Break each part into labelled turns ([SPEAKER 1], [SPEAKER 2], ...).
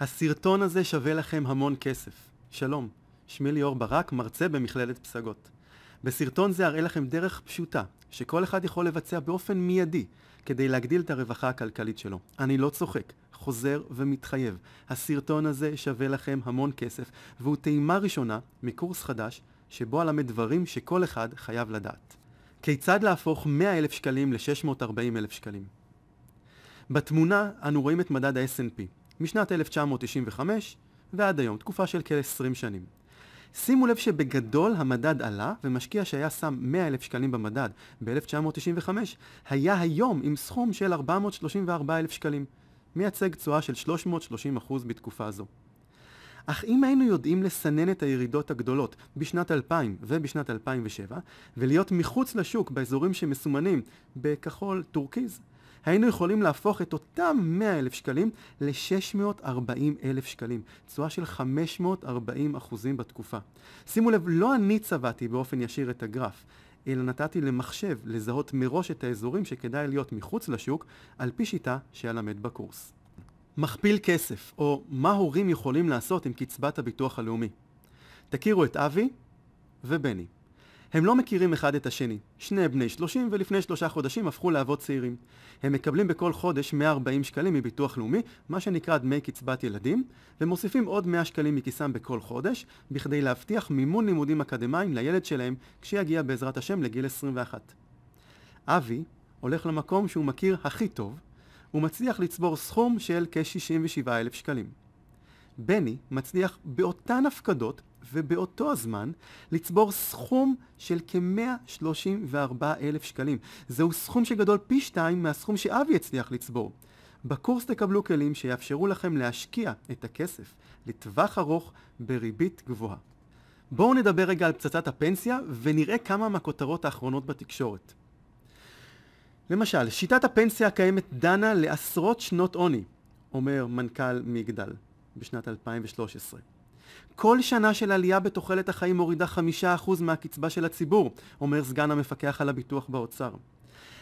[SPEAKER 1] הסרטון הזה שווה לכם המון כסף. שלום, שמי ליאור ברק, מרצה במכללת פסגות. בסרטון זה אראה לכם דרך פשוטה, שכל אחד יכול לבצע באופן מיידי, כדי להגדיל את הרווחה הכלכלית שלו. אני לא צוחק, חוזר ומתחייב. הסרטון הזה שווה לכם המון כסף, והוא טעימה ראשונה מקורס חדש, שבו אלמד דברים שכל אחד חייב לדעת. כיצד להפוך 100,000 שקלים ל-640,000 שקלים? בתמונה אנו רואים את מדד ה snp משנת 1995 ועד היום, תקופה של כ-20 שנים. שימו לב שבגדול המדד עלה, ומשקיע שהיה שם 100 אלף שקלים במדד ב-1995, היה היום עם סכום של 434 אלף שקלים, מייצג תשואה של 330% בתקופה זו. אך אם היינו יודעים לסנן את הירידות הגדולות בשנת 2000 ובשנת 2007, ולהיות מחוץ לשוק באזורים שמסומנים בכחול טורקיז, היינו יכולים להפוך את אותם 100 אלף שקלים ל-640 אלף שקלים, תשואה של 540 אחוזים בתקופה. שימו לב, לא אני צבעתי באופן ישיר את הגרף, אלא נתתי למחשב לזהות מראש את האזורים שכדאי להיות מחוץ לשוק, על פי שיטה שאלמד בקורס. מכפיל כסף, או מה הורים יכולים לעשות עם קצבת הביטוח הלאומי. תכירו את אבי ובני. הם לא מכירים אחד את השני. שני בני 30 ולפני שלושה חודשים הפכו לאבות צעירים. הם מקבלים בכל חודש 140 שקלים מביטוח לאומי, מה שנקרא דמי קצבת ילדים, ומוסיפים עוד 100 שקלים מכיסם בכל חודש, בכדי להבטיח מימון לימודים אקדמיים לילד שלהם, כשיגיע בעזרת השם לגיל 21. אבי הולך למקום שהוא מכיר הכי טוב, הוא מצליח לצבור סכום של כ-67,000 שקלים. בני מצליח באותן הפקדות ובאותו הזמן לצבור סכום של כ-134 אלף שקלים. זהו סכום שגדול פי שתיים מהסכום שאבי הצליח לצבור. בקורס תקבלו כלים שיאפשרו לכם להשקיע את הכסף לטווח ארוך בריבית גבוהה. בואו נדבר רגע על פצצת הפנסיה ונראה כמה מהכותרות האחרונות בתקשורת. למשל, שיטת הפנסיה הקיימת דנה לעשרות שנות עוני, אומר מנכ"ל מגדל בשנת 2013. כל שנה של עלייה בתוחלת החיים מורידה חמישה אחוז מהקצבה של הציבור, אומר סגן המפקח על הביטוח באוצר.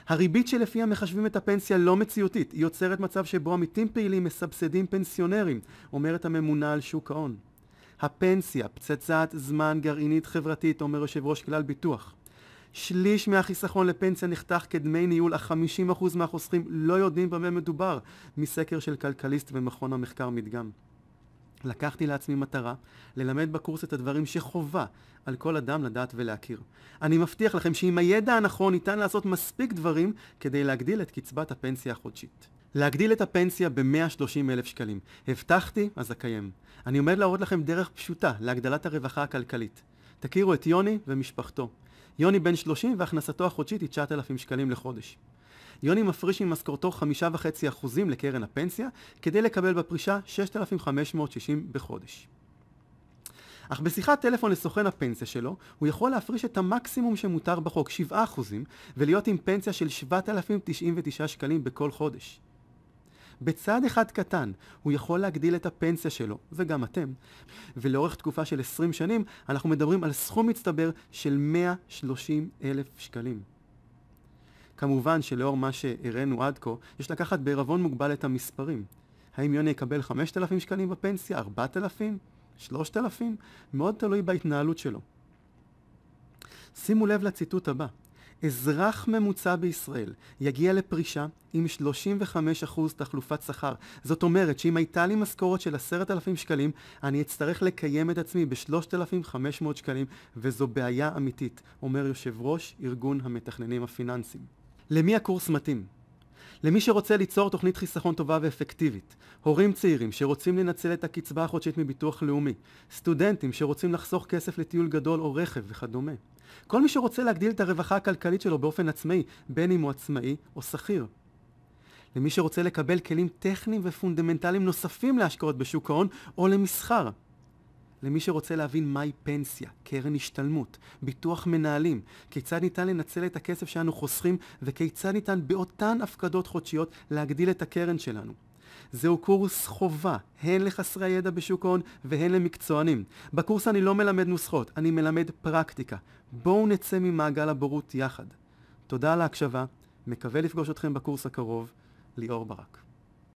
[SPEAKER 1] הריבית שלפיה מחשבים את הפנסיה לא מציאותית, היא יוצרת מצב שבו עמיתים פעילים מסבסדים פנסיונרים, אומרת הממונה על שוק ההון. הפנסיה, פצצת זמן גרעינית חברתית, אומר יושב ראש כלל ביטוח. שליש מהחיסכון לפנסיה נחתך כדמי ניהול, אך אחוז מהחוסכים לא יודעים במה מדובר, מסקר של כלכליסט ומכון המחקר מדגם. לקחתי לעצמי מטרה ללמד בקורס את הדברים שחובה על כל אדם לדעת ולהכיר. אני מבטיח לכם שעם הידע הנכון ניתן לעשות מספיק דברים כדי להגדיל את קצבת הפנסיה החודשית. להגדיל את הפנסיה ב-130 אלף שקלים. הבטחתי, אז אקיים. אני עומד להראות לכם דרך פשוטה להגדלת הרווחה הכלכלית. תכירו את יוני ומשפחתו. יוני בן 30 והכנסתו החודשית היא 9,000 שקלים לחודש. יוני מפריש ממשכורתו 5.5% לקרן הפנסיה, כדי לקבל בפרישה 6,560 בחודש. אך בשיחת טלפון לסוכן הפנסיה שלו, הוא יכול להפריש את המקסימום שמותר בחוק, 7%, ולהיות עם פנסיה של 7,099 שקלים בכל חודש. בצעד אחד קטן, הוא יכול להגדיל את הפנסיה שלו, וגם אתם, ולאורך תקופה של 20 שנים, אנחנו מדברים על סכום מצטבר של 130,000 שקלים. כמובן שלאור מה שהראינו עד כה, יש לקחת בעירבון מוגבל את המספרים. האם יוני יקבל 5,000 שקלים בפנסיה? 4,000? 3,000? מאוד תלוי בהתנהלות שלו. שימו לב לציטוט הבא: אזרח ממוצע בישראל יגיע לפרישה עם 35% תחלופת שכר. זאת אומרת שאם הייתה לי משכורת של 10,000 שקלים, אני אצטרך לקיים את עצמי ב-3,500 שקלים, וזו בעיה אמיתית, אומר יושב ראש ארגון המתכננים הפיננסיים. למי הקורס מתאים? למי שרוצה ליצור תוכנית חיסכון טובה ואפקטיבית, הורים צעירים שרוצים לנצל את הקצבה החודשית מביטוח לאומי, סטודנטים שרוצים לחסוך כסף לטיול גדול או רכב וכדומה. כל מי שרוצה להגדיל את הרווחה הכלכלית שלו באופן עצמאי, בין אם הוא עצמאי או שכיר. למי שרוצה לקבל כלים טכניים ופונדמנטליים נוספים להשקעות בשוק ההון או למסחר. למי שרוצה להבין מהי פנסיה, קרן השתלמות, ביטוח מנהלים, כיצד ניתן לנצל את הכסף שאנו חוסכים וכיצד ניתן באותן הפקדות חודשיות להגדיל את הקרן שלנו. זהו קורס חובה, הן לחסרי הידע בשוק ההון והן למקצוענים. בקורס אני לא מלמד נוסחות, אני מלמד פרקטיקה. בואו נצא ממעגל הבורות יחד. תודה על ההקשבה, מקווה לפגוש אתכם בקורס הקרוב, ליאור ברק.